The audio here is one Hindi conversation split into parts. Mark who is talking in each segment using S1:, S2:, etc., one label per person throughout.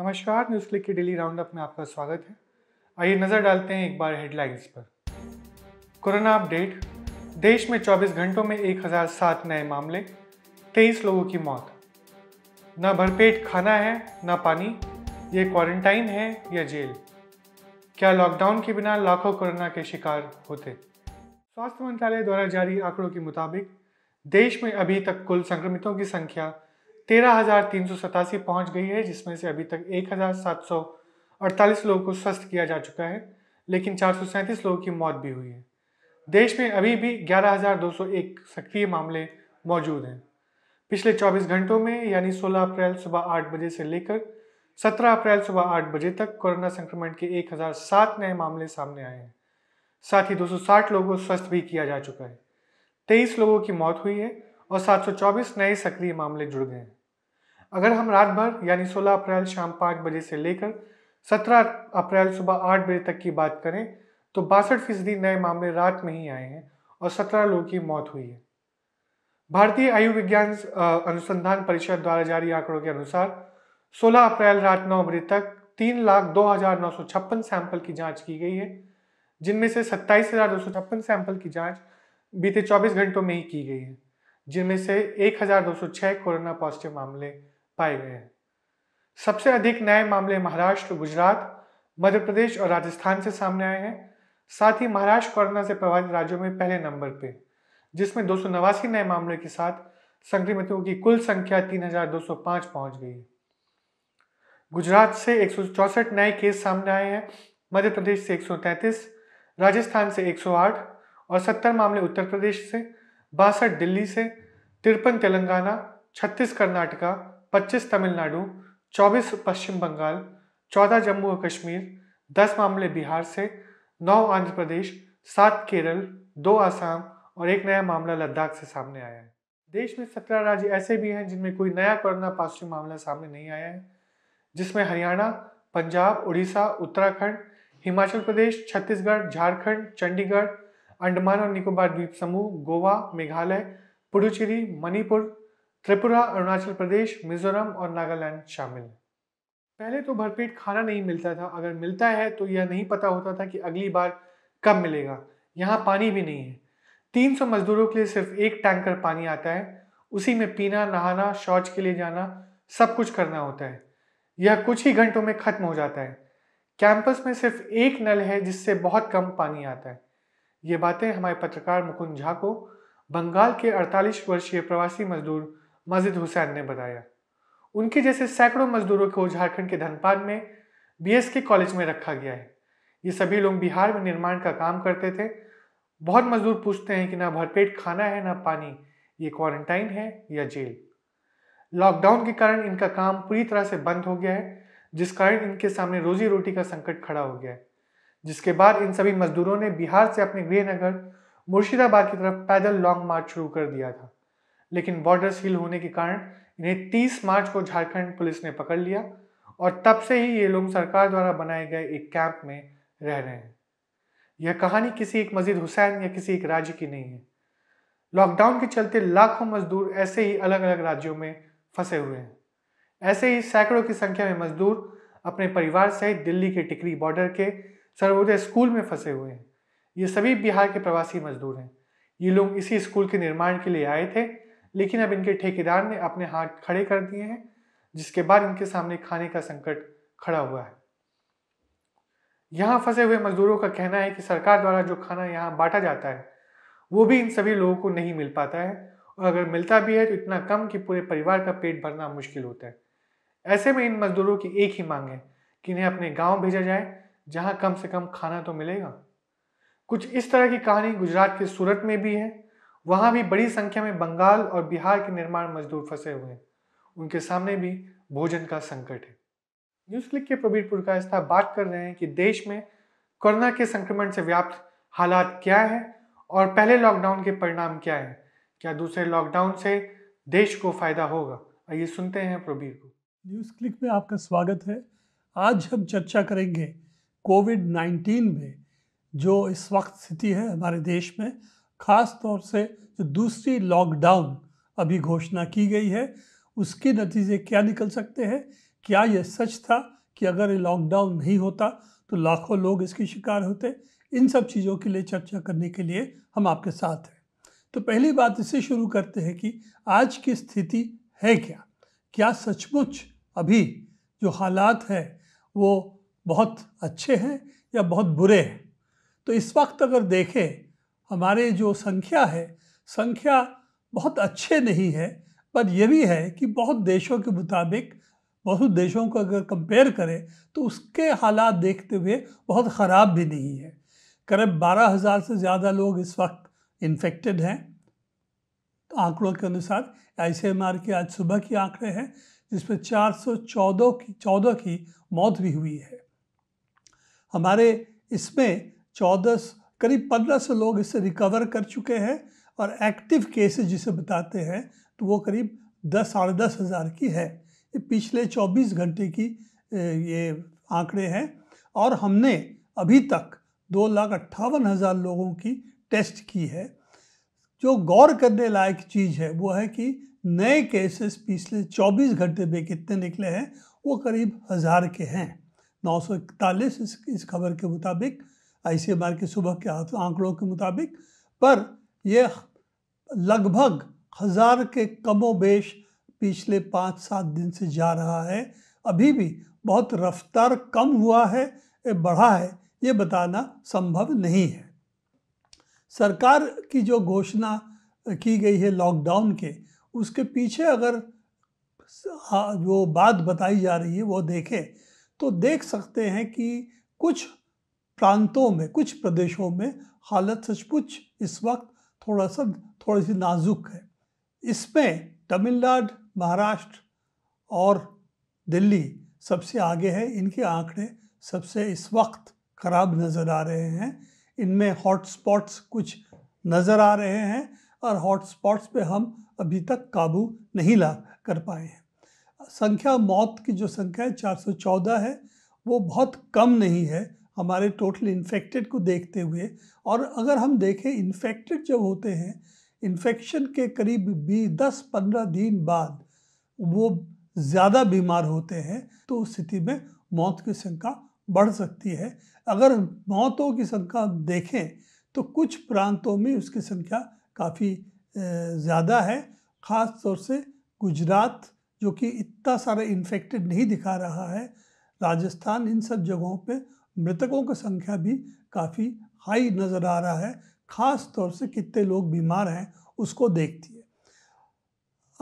S1: नमस्कार न्यूज क्लिक के डेली राउंडअप में आपका स्वागत है आइए नजर डालते हैं एक बार हेडलाइंस पर कोरोना अपडेट देश में 24 घंटों में 1007 नए मामले 23 लोगों की मौत न भरपेट खाना है न पानी ये क्वारंटाइन है या जेल क्या लॉकडाउन के बिना लाखों कोरोना के शिकार होते स्वास्थ्य मंत्रालय द्वारा जारी आंकड़ों के मुताबिक देश में अभी तक कुल संक्रमितों की संख्या तेरह हजार तीन सौ सतासी पहुँच गई है जिसमें से अभी तक एक हजार सात सौ अड़तालीस लोगों को स्वस्थ किया जा चुका है लेकिन चार सौ सैंतीस लोगों की मौत भी हुई है देश में अभी भी ग्यारह हजार दो सौ एक सक्रिय मामले मौजूद हैं पिछले 24 घंटों में यानी 16 अप्रैल सुबह 8 बजे से लेकर 17 अप्रैल सुबह 8 बजे तक कोरोना संक्रमण के 1007 नए मामले सामने आए हैं साथ ही 260 लोगों को स्वस्थ भी किया जा चुका है 23 लोगों की मौत हुई है और 724 नए सक्रिय मामले जुड़ गए हैं अगर हम रात भर यानी 16 अप्रैल शाम पाँच बजे से लेकर 17 अप्रैल सुबह आठ बजे तक की बात करें तो बासठ फीसदी नए मामले रात में ही आए हैं और सत्रह लोगों की मौत हुई है भारतीय आयुर्विज्ञान अनुसंधान परिषद द्वारा जारी आंकड़ों के अनुसार 16 अप्रैल रात नौ बजे तक तीन लाख दो हजार नौ सौ छप्पन सैंपल की जांच की गई है जिनमें से सत्ताईस हजार दो सौ छप्पन सैंपल की जांच बीते चौबीस घंटों में ही की गई है जिनमें से एक हजार दो सौ छह कोरोना पॉजिटिव मामले पाए गए हैं सबसे अधिक नए मामले महाराष्ट्र गुजरात मध्य प्रदेश और राजस्थान से सामने आए हैं साथ ही महाराष्ट्र कोरोना से प्रभावित राज्यों में पहले नंबर पे जिसमें दो नए मामले के साथ संक्रमितों की कुल संख्या 3,205 पहुंच गई गुजरात से एक नए केस सामने आए हैं मध्य प्रदेश से एक राजस्थान से 108 और 70 मामले उत्तर प्रदेश से बासठ दिल्ली से तिरपन तेलंगाना छत्तीस कर्नाटका 25 तमिलनाडु 24 पश्चिम बंगाल 14 जम्मू और कश्मीर 10 मामले बिहार से 9 आंध्र प्रदेश 7 केरल 2 आसाम और एक नया मामला लद्दाख से सामने आया है देश में 17 राज्य ऐसे भी हैं जिनमें कोई नया कोरोना पॉजिटिव मामला सामने नहीं आया है जिसमें हरियाणा पंजाब उड़ीसा उत्तराखंड हिमाचल प्रदेश छत्तीसगढ़ झारखंड चंडीगढ़ अंडमान और निकोबार द्वीप समूह गोवा मेघालय पुडुचेरी मणिपुर त्रिपुरा अरुणाचल प्रदेश मिजोरम और नागालैंड शामिल पहले तो भरपेट खाना नहीं मिलता था अगर मिलता है तो यह नहीं पता होता था कि अगली बार कब मिलेगा यहाँ पानी भी नहीं है 300 मजदूरों के लिए सिर्फ एक टैंकर पानी आता है उसी में पीना नहाना शौच के लिए जाना सब कुछ करना होता है यह कुछ ही घंटों में खत्म हो जाता है कैंपस में सिर्फ एक नल है जिससे बहुत कम पानी आता है ये बातें हमारे पत्रकार मुकुंद झा को बंगाल के 48 वर्षीय प्रवासी मजदूर मस्जिद हुसैन ने बताया उनके जैसे सैकड़ों मजदूरों को झारखंड के धनपाद में बीएसके कॉलेज में रखा गया है ये सभी लोग बिहार में निर्माण का काम करते थे बहुत मजदूर पूछते हैं कि ना भरपेट खाना है ना पानी ये क्वारंटाइन है या जेल लॉकडाउन के कारण इनका काम पूरी तरह से बंद हो गया है जिस कारण इनके सामने रोजी रोटी का संकट खड़ा हो गया है जिसके बाद इन सभी मजदूरों ने बिहार से अपने गृह नगर मुर्शिदाबाद की तरफ पैदल लॉन्ग मार्च शुरू कर दिया था लेकिन बॉर्डर सील होने के कारण इन्हें 30 मार्च को झारखंड पुलिस ने पकड़ लिया और तब से ही ये लोग सरकार द्वारा बनाए गए एक कैंप में रह रहे हैं यह कहानी किसी एक मजिद हुसैन या किसी एक राज्य की नहीं है लॉकडाउन के चलते लाखों मजदूर ऐसे ही अलग अलग राज्यों में फंसे हुए हैं ऐसे ही सैकड़ों की संख्या में मजदूर अपने परिवार सहित दिल्ली के टिकरी बॉर्डर के सर्वोदय स्कूल में फंसे हुए हैं ये सभी बिहार के प्रवासी मजदूर हैं ये लोग इसी स्कूल के निर्माण के लिए आए थे लेकिन अब इनके ठेकेदार ने अपने हाथ खड़े कर दिए हैं जिसके बाद इनके सामने खाने का संकट खड़ा हुआ है यहाँ फंसे हुए मजदूरों का कहना है कि सरकार द्वारा जो खाना यहाँ बांटा जाता है वो भी इन सभी लोगों को नहीं मिल पाता है और अगर मिलता भी है तो इतना कम कि पूरे परिवार का पेट भरना मुश्किल होता है ऐसे में इन मजदूरों की एक ही मांग है कि इन्हें अपने गांव भेजा जाए जहां कम से कम खाना तो मिलेगा कुछ इस तरह की कहानी गुजरात के सूरत में भी है वहां भी बड़ी संख्या में बंगाल और बिहार के निर्माण मजदूर फंसे हुए हैं उनके सामने भी भोजन का संकट है न्यूज क्लिक के प्रवीण पुरकास्ता बात कर रहे हैं कि देश में कोरोना के संक्रमण से व्याप्त हालात क्या है और पहले लॉकडाउन के परिणाम क्या है क्या दूसरे लॉकडाउन
S2: से देश को फायदा होगा आइए सुनते हैं प्रवीर को न्यूज क्लिक में आपका स्वागत है आज हम चर्चा करेंगे कोविड 19 में जो इस वक्त स्थिति है हमारे देश में ख़ास तौर से जो दूसरी लॉकडाउन अभी घोषणा की गई है उसके नतीजे क्या निकल सकते हैं क्या यह सच था कि अगर ये लॉकडाउन नहीं होता तो लाखों लोग इसके शिकार होते इन सब चीज़ों के लिए चर्चा करने के लिए हम आपके साथ हैं तो पहली बात इससे शुरू करते हैं कि आज की स्थिति है क्या क्या सचमुच अभी जो हालात है वो बहुत अच्छे हैं या बहुत बुरे हैं तो इस वक्त अगर देखें हमारे जो संख्या है संख्या बहुत अच्छे नहीं है पर यह भी है कि बहुत देशों के मुताबिक बहुत देशों को अगर कंपेयर करें तो उसके हालात देखते हुए बहुत ख़राब भी नहीं है करीब बारह हज़ार से ज़्यादा लोग इस वक्त इन्फेक्टेड हैं तो आंकड़ों के अनुसार आई के आज सुबह के आंकड़े हैं जिसमें 414 की चौदह की मौत भी हुई है हमारे इसमें चौदह करीब 1500 लोग इसे रिकवर कर चुके हैं और एक्टिव केसेस जिसे बताते हैं तो वो करीब दस साढ़े दस हज़ार की है ये पिछले 24 घंटे की ये आंकड़े हैं और हमने अभी तक दो लाख अट्ठावन हज़ार लोगों की टेस्ट की है जो गौर करने लायक चीज़ है वो है कि नए केसेस पिछले 24 घंटे में कितने निकले हैं वो करीब हज़ार के हैं नौ इस, इस खबर के मुताबिक आईसीएमआर के सुबह के आंकड़ों के मुताबिक पर यह लगभग हज़ार के कमो बेश पिछले पाँच सात दिन से जा रहा है अभी भी बहुत रफ्तार कम हुआ है बढ़ा है ये बताना संभव नहीं है सरकार की जो घोषणा की गई है लॉकडाउन के उसके पीछे अगर जो बात बताई जा रही है वो देखें तो देख सकते हैं कि कुछ प्रांतों में कुछ प्रदेशों में हालत सचमुच इस वक्त थोड़ा सा थोड़ी सी नाजुक है इसमें तमिलनाडु महाराष्ट्र और दिल्ली सबसे आगे है इनके आंकड़े सबसे इस वक्त खराब नज़र आ रहे हैं इनमें हॉटस्पॉट्स कुछ नज़र आ रहे हैं और हॉटस्पॉट्स पे हम अभी तक काबू नहीं ला कर पाए हैं संख्या मौत की जो संख्या है 414 है वो बहुत कम नहीं है हमारे टोटल इन्फेक्टेड को देखते हुए और अगर हम देखें इन्फेक्टेड जब होते हैं इन्फेक्शन के करीब बीस दस पंद्रह दिन बाद वो ज़्यादा बीमार होते हैं तो उस स्थिति में मौत की संख्या बढ़ सकती है अगर मौतों की संख्या देखें तो कुछ प्रांतों में उसकी संख्या काफ़ी ज़्यादा है ख़ास तौर से गुजरात जो कि इतना सारा इन्फेक्टेड नहीं दिखा रहा है राजस्थान इन सब जगहों पे मृतकों की संख्या भी काफ़ी हाई नज़र आ रहा है ख़ास तौर से कितने लोग बीमार हैं उसको देखती है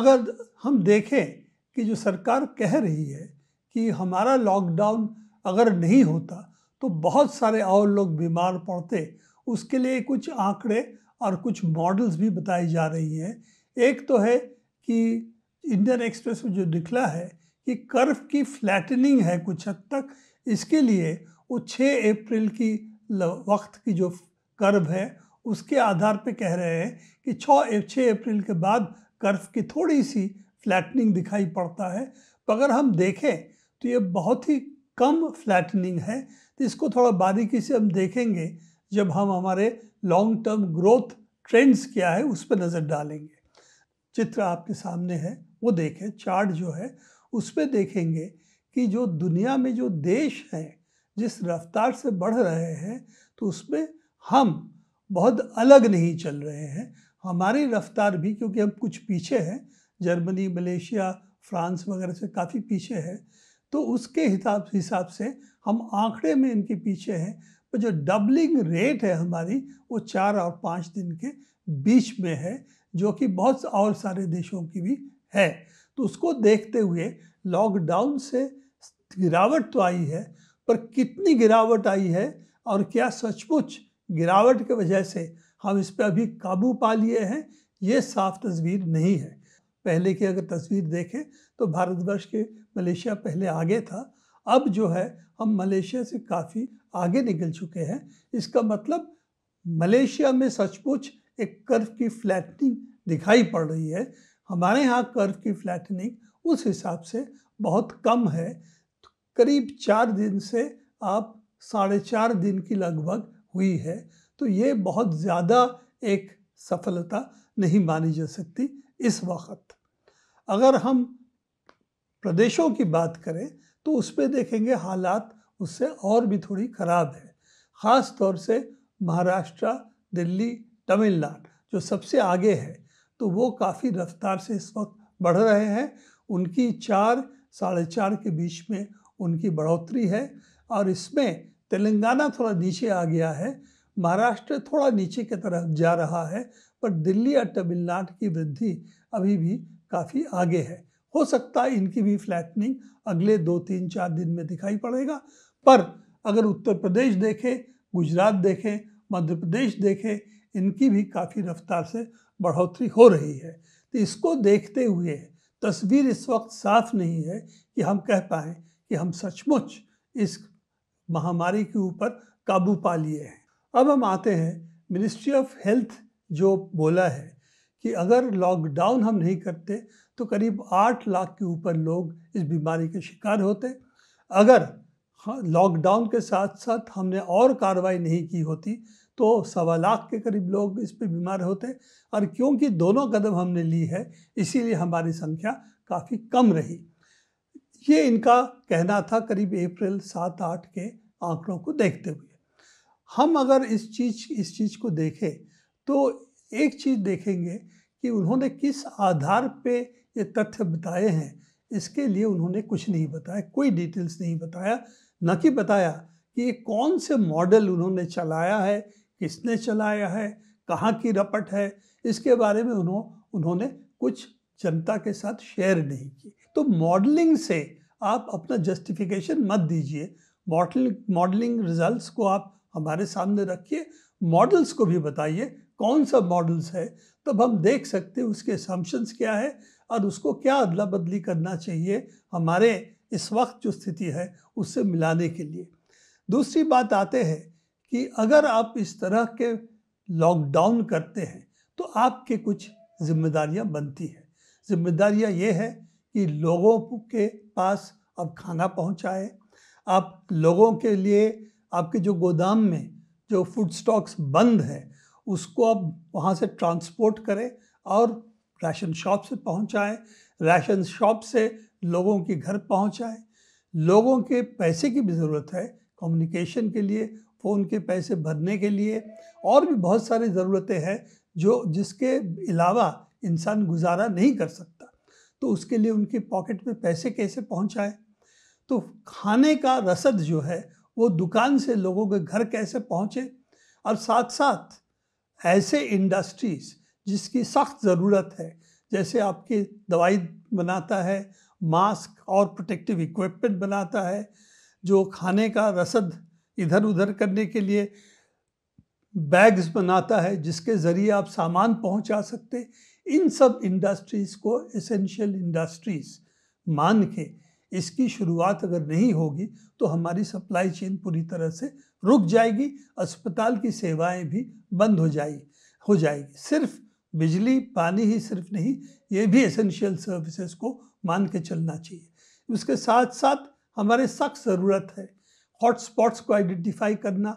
S2: अगर हम देखें कि जो सरकार कह रही है कि हमारा लॉकडाउन अगर नहीं होता तो बहुत सारे और लोग बीमार पड़ते उसके लिए कुछ आंकड़े और कुछ मॉडल्स भी बताई जा रही हैं एक तो है कि इंडियन एक्सप्रेस में जो निकला है कि कर्व की फ्लैटनिंग है कुछ हद तक इसके लिए वो 6 अप्रैल की वक्त की जो कर्व है उसके आधार पे कह रहे हैं कि छः छः अप्रैल के बाद कर्व की थोड़ी सी फ्लैटनिंग दिखाई पड़ता है तो अगर हम देखें तो ये बहुत ही कम फ्लैटनिंग है तो इसको थोड़ा बारीकी से हम देखेंगे जब हम हमारे लॉन्ग टर्म ग्रोथ ट्रेंड्स क्या है उस पर नज़र डालेंगे चित्र आपके सामने है वो देखें चार्ट जो है उस पर देखेंगे कि जो दुनिया में जो देश हैं जिस रफ्तार से बढ़ रहे हैं तो उसमें हम बहुत अलग नहीं चल रहे हैं हमारी रफ्तार भी क्योंकि हम कुछ पीछे हैं जर्मनी मलेशिया फ्रांस वगैरह से काफ़ी पीछे है तो उसके हिसाब हिसाब से हम आंकड़े में इनके पीछे हैं पर जो डबलिंग रेट है हमारी वो चार और पाँच दिन के बीच में है जो कि बहुत और सारे देशों की भी है तो उसको देखते हुए लॉकडाउन से गिरावट तो आई है पर कितनी गिरावट आई है और क्या सचमुच गिरावट की वजह से हम इस पर अभी काबू पा लिए हैं ये साफ तस्वीर नहीं है पहले की अगर तस्वीर देखें तो भारतवर्ष के मलेशिया पहले आगे था अब जो है हम मलेशिया से काफ़ी आगे निकल चुके हैं इसका मतलब मलेशिया में सचमुच एक कर्व की फ्लैटनिंग दिखाई पड़ रही है हमारे यहाँ कर्व की फ्लैटनिंग उस हिसाब से बहुत कम है करीब चार दिन से आप साढ़े चार दिन की लगभग हुई है तो ये बहुत ज़्यादा एक सफलता नहीं मानी जा सकती इस वक्त अगर हम प्रदेशों की बात करें तो उस पर देखेंगे हालात उससे और भी थोड़ी ख़राब है ख़ास तौर से महाराष्ट्र दिल्ली तमिलनाडु जो सबसे आगे है तो वो काफ़ी रफ्तार से इस वक्त बढ़ रहे हैं उनकी चार साढ़े चार के बीच में उनकी बढ़ोतरी है और इसमें तेलंगाना थोड़ा नीचे आ गया है महाराष्ट्र थोड़ा नीचे की तरफ जा रहा है पर दिल्ली और तमिलनाडु की वृद्धि अभी भी काफ़ी आगे है हो सकता है इनकी भी फ्लैटनिंग अगले दो तीन चार दिन में दिखाई पड़ेगा पर अगर उत्तर प्रदेश देखें गुजरात देखें मध्य प्रदेश देखें इनकी भी काफ़ी रफ्तार से बढ़ोतरी हो रही है तो इसको देखते हुए तस्वीर इस वक्त साफ नहीं है कि हम कह पाएँ कि हम सचमुच इस महामारी के ऊपर काबू पा लिए हैं अब हम आते हैं मिनिस्ट्री ऑफ हेल्थ जो बोला है कि अगर लॉकडाउन हम नहीं करते तो करीब आठ लाख के ऊपर लोग इस बीमारी के शिकार होते अगर लॉकडाउन हाँ, के साथ साथ हमने और कार्रवाई नहीं की होती तो सवा लाख के करीब लोग इस पर बीमार होते और क्योंकि दोनों कदम हमने ली है इसीलिए हमारी संख्या काफ़ी कम रही ये इनका कहना था करीब अप्रैल सात आठ के आंकड़ों को देखते हुए हम अगर इस चीज़ इस चीज़ को देखें तो एक चीज़ देखेंगे कि उन्होंने किस आधार पे ये तथ्य बताए हैं इसके लिए उन्होंने कुछ नहीं बताया कोई डिटेल्स नहीं बताया न कि बताया कि ये कौन से मॉडल उन्होंने चलाया है किसने चलाया है कहाँ की रपट है इसके बारे में उन्हों उन्होंने कुछ जनता के साथ शेयर नहीं की तो मॉडलिंग से आप अपना जस्टिफिकेशन मत दीजिए मॉडल मॉडलिंग रिजल्ट्स को आप हमारे सामने रखिए मॉडल्स को भी बताइए कौन सा मॉडल्स है तब हम देख सकते हैं उसके असम्पशंस क्या है और उसको क्या अदला बदली करना चाहिए हमारे इस वक्त जो स्थिति है उससे मिलाने के लिए दूसरी बात आते हैं कि अगर आप इस तरह के लॉकडाउन करते हैं तो आपके कुछ जिम्मेदारियां बनती हैं जिम्मेदारियां ये है कि लोगों के पास अब खाना पहुंचाए आप लोगों के लिए आपके जो गोदाम में जो फूड स्टॉक्स बंद है उसको आप वहाँ से ट्रांसपोर्ट करें और राशन शॉप से पहुँचाएँ राशन शॉप से लोगों के घर पहुँचाएँ लोगों के पैसे की भी ज़रूरत है कम्युनिकेशन के लिए फ़ोन के पैसे भरने के लिए और भी बहुत सारी ज़रूरतें हैं जो जिसके अलावा इंसान गुजारा नहीं कर सकता तो उसके लिए उनके पॉकेट में पैसे कैसे पहुंचाए तो खाने का रसद जो है वो दुकान से लोगों के घर कैसे पहुंचे और साथ साथ ऐसे इंडस्ट्रीज़ जिसकी सख्त ज़रूरत है जैसे आपकी दवाई बनाता है मास्क और प्रोटेक्टिव इक्विपमेंट बनाता है जो खाने का रसद इधर उधर करने के लिए बैग्स बनाता है जिसके ज़रिए आप सामान पहुंचा सकते इन सब इंडस्ट्रीज़ को एसेंशियल इंडस्ट्रीज़ मान के इसकी शुरुआत अगर नहीं होगी तो हमारी सप्लाई चेन पूरी तरह से रुक जाएगी अस्पताल की सेवाएं भी बंद हो जाएगी हो जाएगी सिर्फ बिजली पानी ही सिर्फ नहीं ये भी एसेंशियल सर्विसेज को मान के चलना चाहिए उसके साथ साथ हमारे सख्त ज़रूरत है हॉटस्पॉट्स को आइडेंटिफाई करना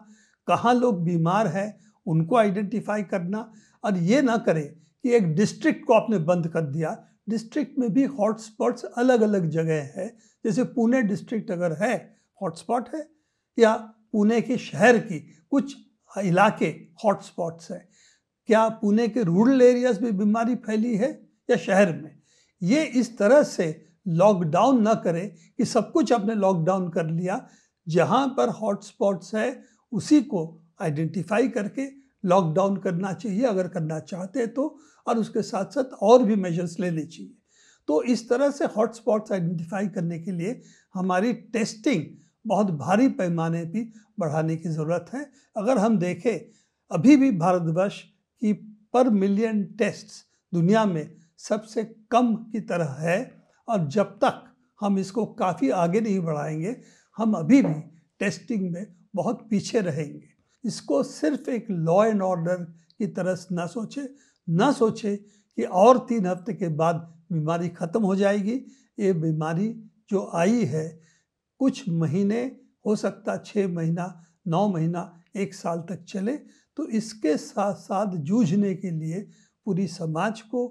S2: कहाँ लोग बीमार हैं उनको आइडेंटिफाई करना और ये ना करें कि एक डिस्ट्रिक्ट को आपने बंद कर दिया डिस्ट्रिक्ट में भी हॉटस्पॉट्स अलग अलग जगह है जैसे पुणे डिस्ट्रिक्ट अगर है हॉटस्पॉट है या पुणे के शहर की कुछ इलाके हॉटस्पॉट्स हैं क्या पुणे के रूरल एरियाज में बीमारी फैली है या शहर में ये इस तरह से लॉकडाउन न करें कि सब कुछ आपने लॉकडाउन कर लिया जहाँ पर हॉटस्पॉट्स है उसी को आइडेंटिफाई करके लॉकडाउन करना चाहिए अगर करना चाहते तो और उसके साथ साथ और भी मेजर्स लेने चाहिए तो इस तरह से हॉटस्पॉट्स आइडेंटिफाई करने के लिए हमारी टेस्टिंग बहुत भारी पैमाने पर बढ़ाने की ज़रूरत है अगर हम देखें अभी भी भारतवर्ष की पर मिलियन टेस्ट्स दुनिया में सबसे कम की तरह है और जब तक हम इसको काफ़ी आगे नहीं बढ़ाएंगे हम अभी भी टेस्टिंग में बहुत पीछे रहेंगे इसको सिर्फ एक लॉ एंड ऑर्डर की तरह न सोचे न सोचे कि और तीन हफ्ते के बाद बीमारी ख़त्म हो जाएगी ये बीमारी जो आई है कुछ महीने हो सकता छः महीना नौ महीना एक साल तक चले तो इसके साथ साथ जूझने के लिए पूरी समाज को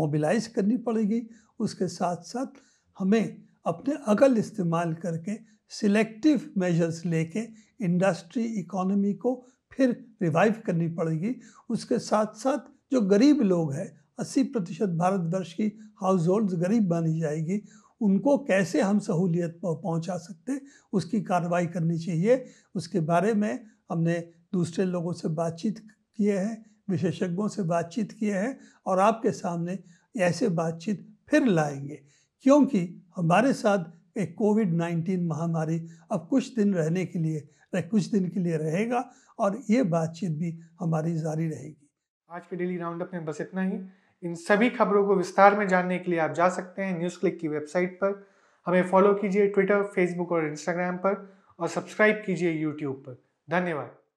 S2: मोबिलाइज करनी पड़ेगी उसके साथ साथ हमें अपने अकल इस्तेमाल करके सिलेक्टिव मेजर्स लेके इंडस्ट्री इकोनॉमी को फिर रिवाइव करनी पड़ेगी उसके साथ साथ जो गरीब लोग हैं अस्सी प्रतिशत भारतवर्ष की हाउस होल्ड गरीब मानी जाएगी उनको कैसे हम सहूलियत पहुंचा सकते उसकी कार्रवाई करनी चाहिए उसके बारे में हमने दूसरे लोगों से बातचीत किए हैं विशेषज्ञों से बातचीत किए हैं और आपके सामने ऐसे बातचीत फिर लाएंगे क्योंकि हमारे साथ एक कोविड 19 महामारी अब कुछ दिन रहने के लिए कुछ दिन के लिए रहेगा और ये बातचीत भी हमारी जारी रहेगी
S1: आज के डेली राउंड में बस इतना ही इन सभी खबरों को विस्तार में जानने के लिए आप जा सकते हैं न्यूज़ क्लिक की वेबसाइट पर हमें फॉलो कीजिए ट्विटर फेसबुक और इंस्टाग्राम पर और सब्सक्राइब कीजिए यूट्यूब पर धन्यवाद